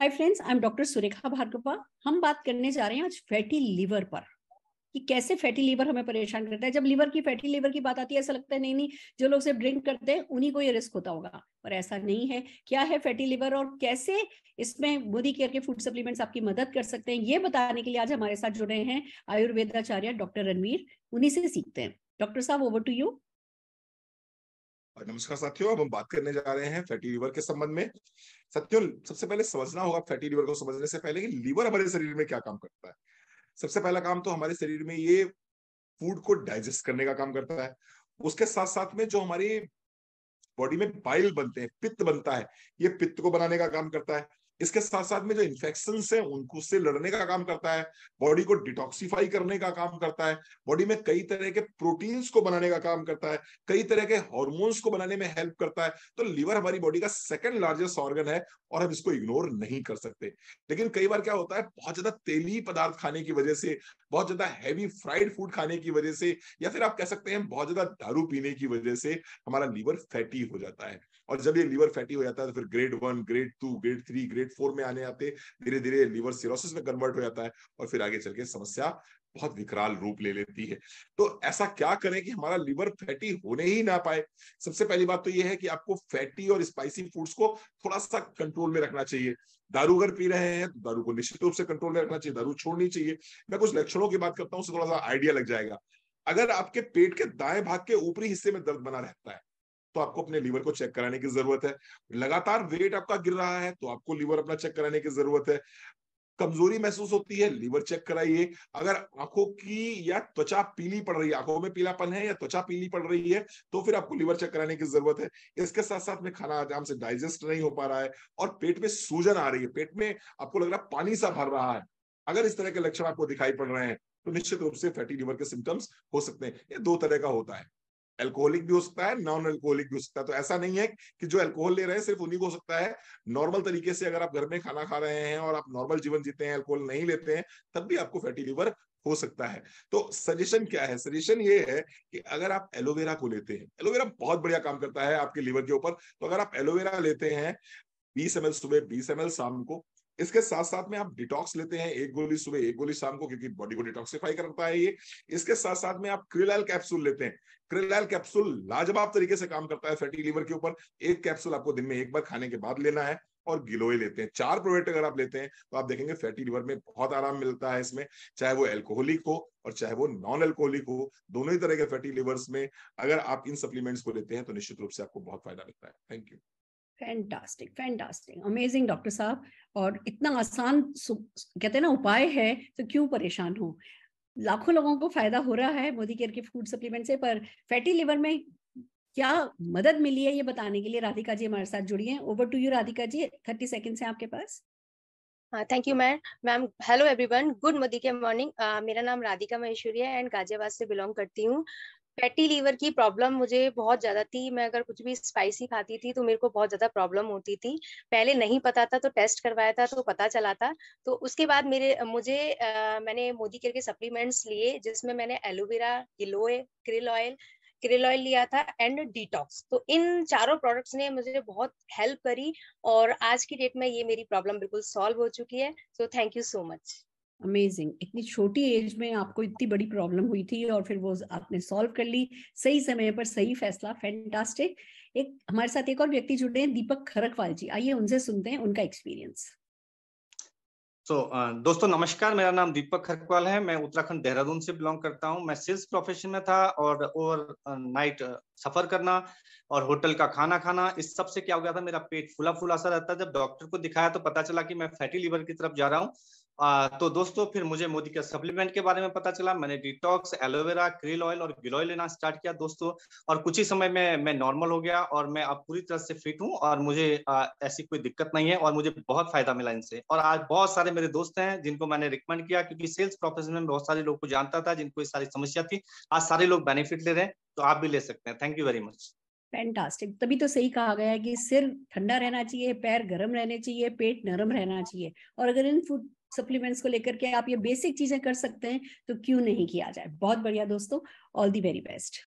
hi friends I am doctor Surekha Bhargava हम बात करने जा रहे हैं आज फैटी लीवर पर कि कैसे फैटी लीवर हमें परेशान करता है जब लीवर की फैटी लीवर की बात आती है ऐसा लगता है नहीं नहीं जो लोग से ड्रिंक करते हैं उन्हीं को ये रिस्क होता होगा पर ऐसा नहीं है क्या है फैटी लीवर और कैसे इसमें बोधी केयर के फूड सप्लीमेंट्स आपकी मदद कर सकते हैं ये बताने के लिए आज हमारे साथ जुड़े हैं आयुर्वेदाचार्य डॉक्टर रणवीर उन्हीं से सीखते हैं डॉक्टर साहब ओवर टू यू और नमस्कार साथियों अब हम बात करने जा रहे हैं फैटी लीवर के संबंध में साथियों सबसे पहले समझना होगा फैटी लीवर को समझने से पहले कि लीवर हमारे शरीर में क्या काम करता है सबसे पहला काम तो हमारे शरीर में ये फूड को डाइजेस्ट करने का काम करता है उसके साथ साथ में जो हमारी बॉडी में बाइल बनते हैं पित्त बनता है ये पित्त को बनाने का काम करता है इसके साथ साथ में जो इन्फेक्शन है उनको से लड़ने का काम करता है बॉडी को डिटॉक्सिफाई करने का काम करता है बॉडी में कई तरह के प्रोटीन्स को बनाने का काम करता है कई तरह के हॉर्मोन्स को बनाने में हेल्प करता है तो लीवर हमारी बॉडी का सेकेंड लार्जेस्ट ऑर्गन है और हम इसको इग्नोर नहीं कर सकते लेकिन कई बार क्या होता है बहुत ज्यादा तेली पदार्थ खाने की वजह से बहुत ज्यादा हैवी फ्राइड फूड खाने की वजह से या फिर आप कह सकते हैं बहुत ज्यादा दारू पीने की वजह से हमारा लीवर फैटी हो जाता है और जब ये लीवर फैटी हो जाता है तो फिर grade one grade two grade three grade four में आने आते धीरे धीरे लीवर सिरोसिस में कन्वर्ट हो जाता है और फिर आगे चल के समस्या बहुत विकराल रूप ले लेती है तो ऐसा क्या करें कि हमारा लिवर फैटी होने ही ना पाए सबसे पहली बात तो यह है कि आपको फैटी और स्पाइसी फूड्स को थोड़ा सा कंट्रोल में रखना चाहिए दारू अगर पी रहे हैं तो दारू को निश्चित रूप से कंट्रोल में रखना चाहिए दारू छोड़नी चाहिए मैं कुछ लक्षणों की बात करता हूँ उससे थोड़ा सा आइडिया लग जाएगा अगर आपके पेट के दाएं भाग के ऊपरी हिस्से में दर्द बना रहता है तो आपको अपने लीवर को चेक कराने की जरूरत है लगातार वेट आपका गिर रहा है तो आपको लीवर अपना चेक कराने की जरूरत है कमजोरी महसूस होती है लीवर चेक कराइए अगर आंखों की या त्वचा पीली पड़ रही है आंखों में पीलापन है या त्वचा पीली पड़ रही है तो फिर आपको लीवर चेक कराने की जरूरत है इसके साथ साथ में खाना आराम से डाइजेस्ट नहीं हो पा रहा है और पेट में सूजन आ रही है पेट में आपको लग रहा है पानी सा भर रहा है अगर इस तरह के लक्षण आपको दिखाई पड़ रहे हैं तो निश्चित रूप से फैटी लीवर के सिम्टम्स हो सकते हैं ये दो तरह का होता है एल्कोहलिक भी हो सकता है नॉन एल्कोहलिक भी हो सकता है तो ऐसा नहीं है कि जो एल्कोहल ले रहे हैं सिर्फ उन्हीं को हो सकता है नॉर्मल तरीके से अगर आप घर में खाना खा रहे हैं और आप नॉर्मल जीवन जीते हैं एल्कोहल नहीं लेते हैं तब भी आपको फैटी लीवर हो सकता है तो सजेशन क्या है सजेशन ये है कि अगर आप एलोवेरा को लेते हैं एलोवेरा बहुत बढ़िया काम करता है आपके लीवर के ऊपर तो अगर आप एलोवेरा लेते हैं बीस एम सुबह बीस एम शाम को इसके साथ साथ में आप डिटॉक्स लेते हैं एक गोली सुबह एक गोली शाम को क्योंकि बॉडी को डिटॉक्सिफाई करता है ये इसके साथ साथ में आप क्रिलाइल कैप्सूल लेते हैं क्रिलाइल कैप्सूल लाजवाब तरीके से काम करता है फैटी लीवर के ऊपर एक कैप्सूल आपको दिन में एक बार खाने के बाद लेना है और गिलोय लेते हैं चार प्रोडक्ट अगर आप लेते हैं तो आप देखेंगे फैटी लीवर में बहुत आराम मिलता है इसमें चाहे वो एल्कोहलिक हो और चाहे वो नॉन एल्कोहलिक हो दोनों ही तरह के फैटी लिवर्स में अगर आप इन सप्लीमेंट्स को लेते हैं तो निश्चित रूप से आपको बहुत फायदा मिलता है thank you fantastic fantastic amazing doctor साहब और इतना आसान कहते हैं ना उपाय है तो क्यों परेशान हो लाखों लोगों को फायदा हो रहा है मोदी केयर के फूड सप्लीमेंट से पर फैटी लिवर में क्या मदद मिली है ये बताने के लिए राधिका जी हमारे साथ जुड़ी हैं over to you Radhika ji thirty seconds हैं आपके पास thank you ma'am ma'am hello everyone good Modi के मॉर्निंग मेरा नाम राधिका महेश्वरी है एंड गाजियाबाद से बिलोंग करती हूँ फैटी लीवर की प्रॉब्लम मुझे बहुत ज्यादा थी मैं अगर कुछ भी स्पाइसी खाती थी तो मेरे को बहुत ज्यादा प्रॉब्लम होती थी पहले नहीं पता था तो टेस्ट करवाया था तो पता चला था तो उसके बाद मेरे मुझे आ, मैंने मोदी केयर के सप्लीमेंट्स लिए जिसमें मैंने aloe vera giloy krill oil krill oil लिया था एंड डिटॉक्स तो इन चारों प्रोडक्ट्स ने मुझे बहुत हेल्प करी और आज की डेट में ये मेरी प्रॉब्लम बिल्कुल सॉल्व हो चुकी है so thank you so much amazing इतनी छोटी एज में आपको इतनी बड़ी प्रॉब्लम हुई थी और फिर वो आपने सॉल्व कर ली सही समय पर सही फैसला फैंटास्टिक एक हमारे साथ एक और व्यक्ति जुड़े हैं दीपक खरकवाल जी आइए उनसे सुनते हैं उनका एक्सपीरियंस तो so, uh, दोस्तों नमस्कार मेरा नाम दीपक खरकवाल है मैं उत्तराखंड देहरादून से बिलोंग करता हूं मैं सेल्स प्रोफेशन में था और ओवर नाइट सफर करना और होटल का खाना खाना इस सब से क्या हो गया था मेरा पेट फुला फुला सा रहता जब डॉक्टर को दिखाया तो पता चला कि मैं फैटी लीवर की तरफ जा रहा हूं तो दोस्तों फिर मुझे मोदी के सप्लीमेंट के बारे में पता चला मैंने डिटॉक्स एलोवेरा क्रिल ऑयल और गिल ऑयल लेना स्टार्ट किया दोस्तों और कुछ ही समय में मैं नॉर्मल हो गया और मैं अब पूरी तरह से फिट हूँ और मुझे आ, ऐसी कोई दिक्कत नहीं है और मुझे बहुत फायदा मिला इनसे और आज बहुत सारे मेरे दोस्त हैं जिनको मैंने रिकमेंड किया क्योंकि सेल्स प्रोफेशन में बहुत सारे लोग को जानता था जिनको सारी समस्या थी आज सारे लोग बेनिफिट ले रहे हैं तो आप भी ले सकते हैं thank you very much fantastic तभी तो सही कहा गया है कि सिर ठंडा रहना चाहिए पैर गर्म रहने चाहिए पेट नरम रहना चाहिए और अगर इन फूड सप्लीमेंट्स को लेकर के आप ये बेसिक चीजें कर सकते हैं तो क्यों नहीं किया जाए बहुत बढ़िया दोस्तों ऑल दी वेरी बेस्ट